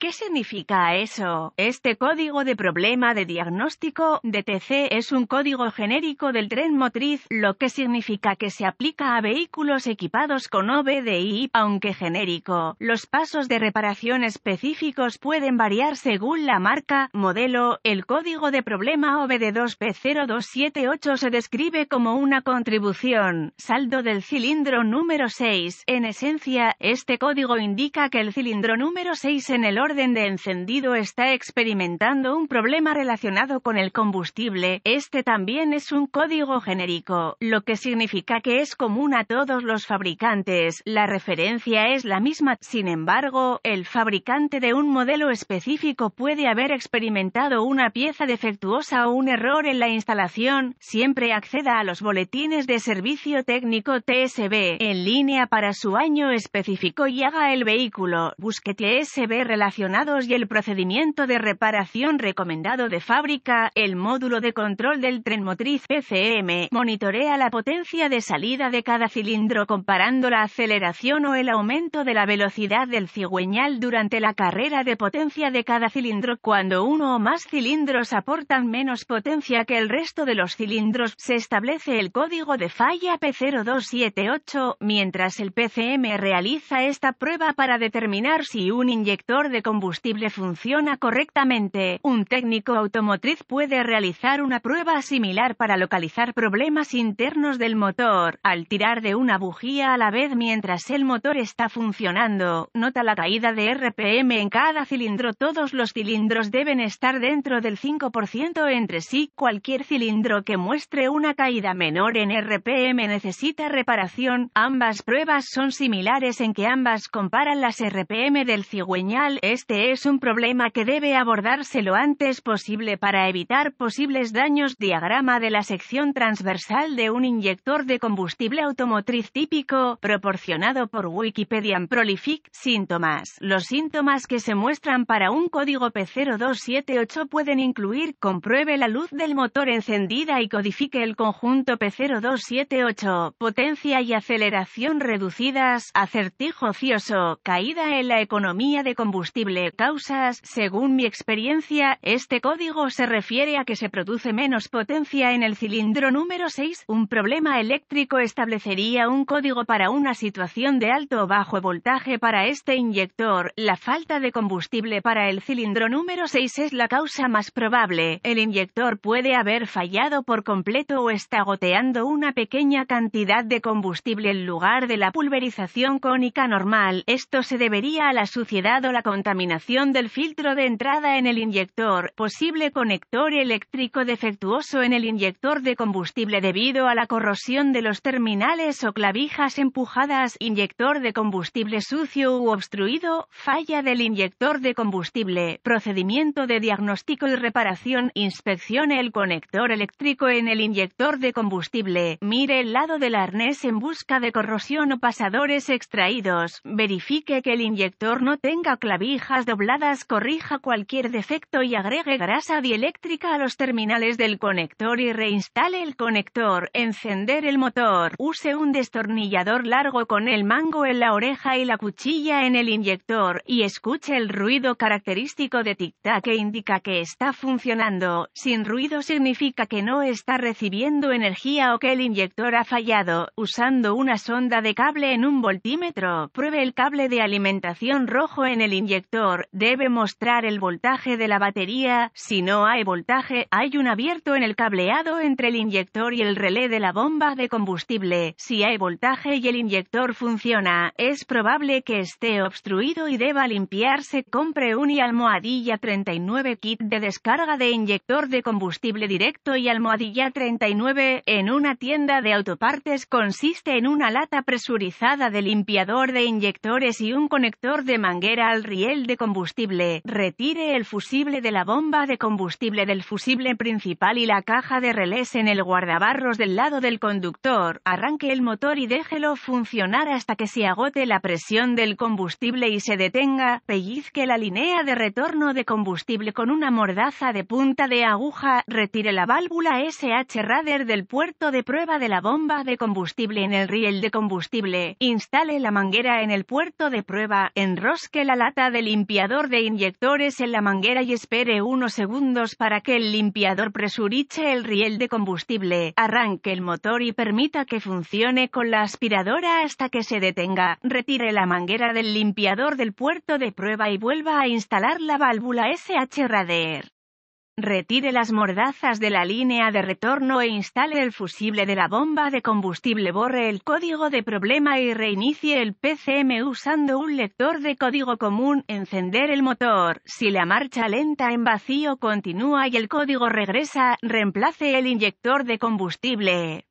¿Qué significa eso? Este código de problema de diagnóstico DTC es un código genérico del tren motriz, lo que significa que se aplica a vehículos equipados con OBDI, aunque genérico. Los pasos de reparación específicos pueden variar según la marca, modelo. El código de problema OBD2P0278 se describe como una contribución, saldo del cilindro número 6. En esencia, este código indica que el cilindro número 6 en el orden orden de encendido está experimentando un problema relacionado con el combustible, este también es un código genérico, lo que significa que es común a todos los fabricantes, la referencia es la misma, sin embargo, el fabricante de un modelo específico puede haber experimentado una pieza defectuosa o un error en la instalación, siempre acceda a los boletines de servicio técnico TSB en línea para su año específico y haga el vehículo, busque TSB relacionado y el procedimiento de reparación recomendado de fábrica, el módulo de control del tren motriz PCM monitorea la potencia de salida de cada cilindro comparando la aceleración o el aumento de la velocidad del cigüeñal durante la carrera de potencia de cada cilindro. Cuando uno o más cilindros aportan menos potencia que el resto de los cilindros, se establece el código de falla P0278, mientras el PCM realiza esta prueba para determinar si un inyector de combustible funciona correctamente, un técnico automotriz puede realizar una prueba similar para localizar problemas internos del motor. Al tirar de una bujía a la vez mientras el motor está funcionando, nota la caída de RPM en cada cilindro. Todos los cilindros deben estar dentro del 5% entre sí. Cualquier cilindro que muestre una caída menor en RPM necesita reparación. Ambas pruebas son similares en que ambas comparan las RPM del cigüeñal. Este es un problema que debe abordarse lo antes posible para evitar posibles daños. Diagrama de la sección transversal de un inyector de combustible automotriz típico, proporcionado por Wikipedia Prolific. Síntomas. Los síntomas que se muestran para un código P0278 pueden incluir compruebe la luz del motor encendida y codifique el conjunto P0278, potencia y aceleración reducidas, acertijo ocioso, caída en la economía de combustible causas, según mi experiencia, este código se refiere a que se produce menos potencia en el cilindro número 6. Un problema eléctrico establecería un código para una situación de alto o bajo voltaje para este inyector. La falta de combustible para el cilindro número 6 es la causa más probable. El inyector puede haber fallado por completo o está goteando una pequeña cantidad de combustible en lugar de la pulverización cónica normal. Esto se debería a la suciedad o la contaminación contaminación del filtro de entrada en el inyector, posible conector eléctrico defectuoso en el inyector de combustible debido a la corrosión de los terminales o clavijas empujadas, inyector de combustible sucio u obstruido, falla del inyector de combustible, procedimiento de diagnóstico y reparación, inspeccione el conector eléctrico en el inyector de combustible, mire el lado del arnés en busca de corrosión o pasadores extraídos, verifique que el inyector no tenga clavijas, dobladas corrija cualquier defecto y agregue grasa dieléctrica a los terminales del conector y reinstale el conector, encender el motor, use un destornillador largo con el mango en la oreja y la cuchilla en el inyector, y escuche el ruido característico de tic-tac que indica que está funcionando, sin ruido significa que no está recibiendo energía o que el inyector ha fallado, usando una sonda de cable en un voltímetro, pruebe el cable de alimentación rojo en el inyector debe mostrar el voltaje de la batería, si no hay voltaje hay un abierto en el cableado entre el inyector y el relé de la bomba de combustible, si hay voltaje y el inyector funciona, es probable que esté obstruido y deba limpiarse, compre un y almohadilla 39 kit de descarga de inyector de combustible directo y almohadilla 39 en una tienda de autopartes consiste en una lata presurizada de limpiador de inyectores y un conector de manguera al riel de combustible, retire el fusible de la bomba de combustible del fusible principal y la caja de relés en el guardabarros del lado del conductor, arranque el motor y déjelo funcionar hasta que se agote la presión del combustible y se detenga, pellizque la línea de retorno de combustible con una mordaza de punta de aguja, retire la válvula SH del puerto de prueba de la bomba de combustible en el riel de combustible, instale la manguera en el puerto de prueba, enrosque la lata del limpiador de inyectores en la manguera y espere unos segundos para que el limpiador presuriche el riel de combustible, arranque el motor y permita que funcione con la aspiradora hasta que se detenga. Retire la manguera del limpiador del puerto de prueba y vuelva a instalar la válvula SH Radar retire las mordazas de la línea de retorno e instale el fusible de la bomba de combustible, borre el código de problema y reinicie el PCM usando un lector de código común, encender el motor, si la marcha lenta en vacío continúa y el código regresa, reemplace el inyector de combustible.